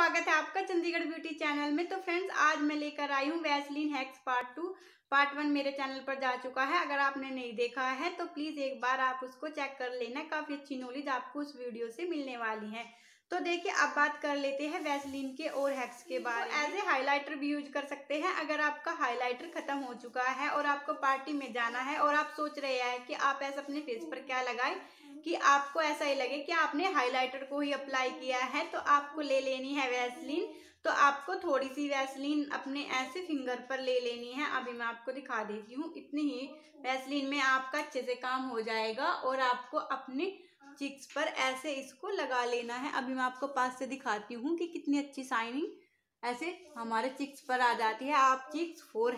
स्वागत है आपका चंडीगढ़ ब्यूटी चैनल में तो फ्रेंड्स आज मैं लेकर आई हूँ Vaseline hacks part two part one मेरे चैनल पर जा चुका है अगर आपने नहीं देखा है तो प्लीज़ एक बार आप उसको चेक कर लेना काफ़ी अच्छी नॉलेज आपको उस वीडियो से मिलने वाली है तो देखिए अब बात कर लेते हैं वैसलीन के और हैक्स के बारे में एज ए हाईलाइटर भी यूज कर सकते हैं अगर आपका हाईलाइटर खत्म हो चुका है और आपको पार्टी में जाना है और आप सोच रहे हैं कि आप ऐसा अपने फेस पर क्या लगाएं कि आपको ऐसा ही लगे कि आपने हाइलाइटर को ही अप्लाई किया है तो आपको ले लेनी है वैसलिन तो आपको थोड़ी सी वैसलिन अपने ऐसे फिंगर पर ले लेनी है अभी मैं आपको दिखा देती हूँ इतनी ही वैसलिन में आपका अच्छे से काम हो जाएगा और आपको अपने चिक्स पर ऐसे इसको लगा लेना है अभी मैं आपको पास से दिखाती हूँ कि कितनी अच्छी साइनिंग ऐसे हमारे चिक्स पर आ जाती है आप चिक्स फोर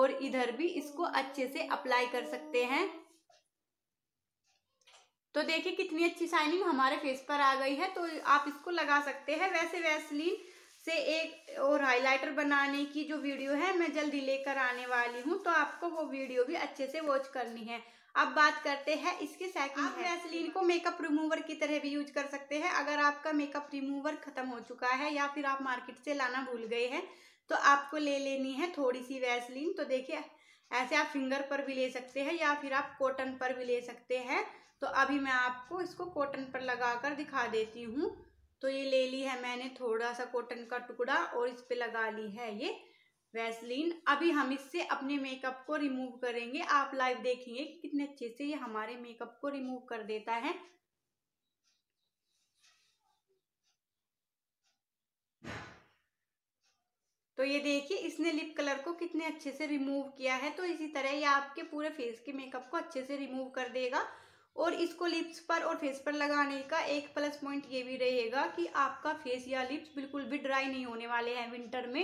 और इधर भी इसको अच्छे से अप्लाई कर सकते हैं तो देखिए कितनी अच्छी शाइनिंग हमारे फेस पर आ गई है तो आप इसको लगा सकते हैं वैसे वैसलीन से एक और हाइलाइटर बनाने की जो वीडियो है मैं जल्दी लेकर आने वाली हूँ तो आपको वो वीडियो भी अच्छे से वॉच करनी है अब बात करते हैं इसके सेकंड आप वैसलीन को मेकअप रिमूवर की तरह भी यूज कर सकते हैं अगर आपका मेकअप रिमूवर खत्म हो चुका है या फिर आप मार्केट से लाना भूल गए हैं तो आपको ले लेनी है थोड़ी सी वैसलीन तो देखिए ऐसे आप फिंगर पर भी ले सकते हैं या फिर आप कॉटन पर भी ले सकते हैं तो अभी मैं आपको इसको कॉटन पर लगा कर दिखा देती हूँ तो ये ले ली है मैंने थोड़ा सा कॉटन का टुकड़ा और इस पर लगा ली है ये वैसलीन अभी हम इससे अपने मेकअप को रिमूव करेंगे आप लाइव देखेंगे कि कितने अच्छे से ये हमारे मेकअप को रिमूव कर देता है तो ये देखिए इसने लिप कलर को कितने अच्छे से रिमूव किया है तो इसी तरह ये आपके पूरे फेस के मेकअप को अच्छे से रिमूव कर देगा और इसको लिप्स पर और फेस पर लगाने का एक प्लस पॉइंट ये भी रहेगा कि आपका फेस या लिप्स बिल्कुल भी ड्राई नहीं होने वाले हैं विंटर में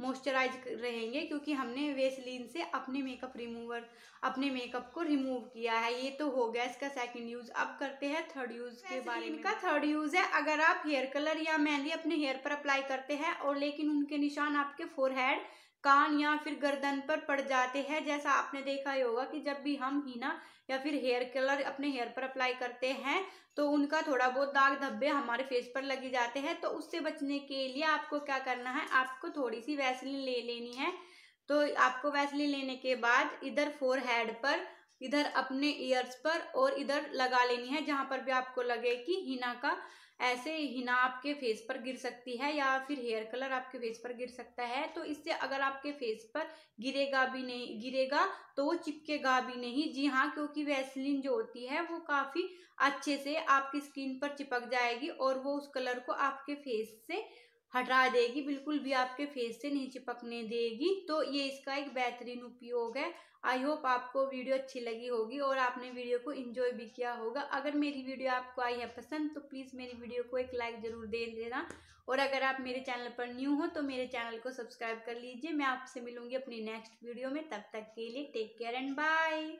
मॉइस्चराइज रहेंगे क्योंकि हमने वेसलिन से अपने मेकअप रिमूवर अपने मेकअप को रिमूव किया है ये तो हो गया इसका सेकंड यूज़ अब करते हैं थर्ड यूज़ के बारे में इनका थर्ड यूज़ है अगर आप हेयर कलर या मेहंदी अपने हेयर पर अप्लाई करते हैं और लेकिन उनके निशान आपके फोरहेड कान या फिर गर्दन पर पड़ जाते हैं जैसा आपने देखा ही होगा कि जब भी हम हीना या फिर हेयर कलर अपने हेयर पर अप्लाई करते हैं तो उनका थोड़ा बहुत दाग धब्बे हमारे फेस पर लग जाते हैं तो उससे बचने के लिए आपको क्या करना है आपको थोड़ी सी वैसलिन ले लेनी है तो आपको वैसलिन लेने के बाद इधर फोर हेड पर इधर अपने ईयर्स पर और इधर लगा लेनी है जहाँ पर भी आपको लगे कि हिना का ऐसे हिना आपके फेस पर गिर सकती है या फिर हेयर कलर आपके फेस पर गिर सकता है तो इससे अगर आपके फेस पर गिरेगा भी नहीं गिरेगा तो वो चिपकेगा भी नहीं जी हाँ क्योंकि वैसलिन जो होती है वो काफ़ी अच्छे से आपकी स्किन पर चिपक जाएगी और वो उस कलर को आपके फेस से हटा देगी बिल्कुल भी आपके फेस से नहीं चिपकने देगी तो ये इसका एक बेहतरीन उपयोग है आई होप आपको वीडियो अच्छी लगी होगी और आपने वीडियो को इन्जॉय भी किया होगा अगर मेरी वीडियो आपको आई है पसंद तो प्लीज़ मेरी वीडियो को एक लाइक ज़रूर दे देना और अगर आप मेरे चैनल पर न्यू हो तो मेरे चैनल को सब्सक्राइब कर लीजिए मैं आपसे मिलूंगी अपनी नेक्स्ट वीडियो में तब तक के लिए टेक केयर एंड बाय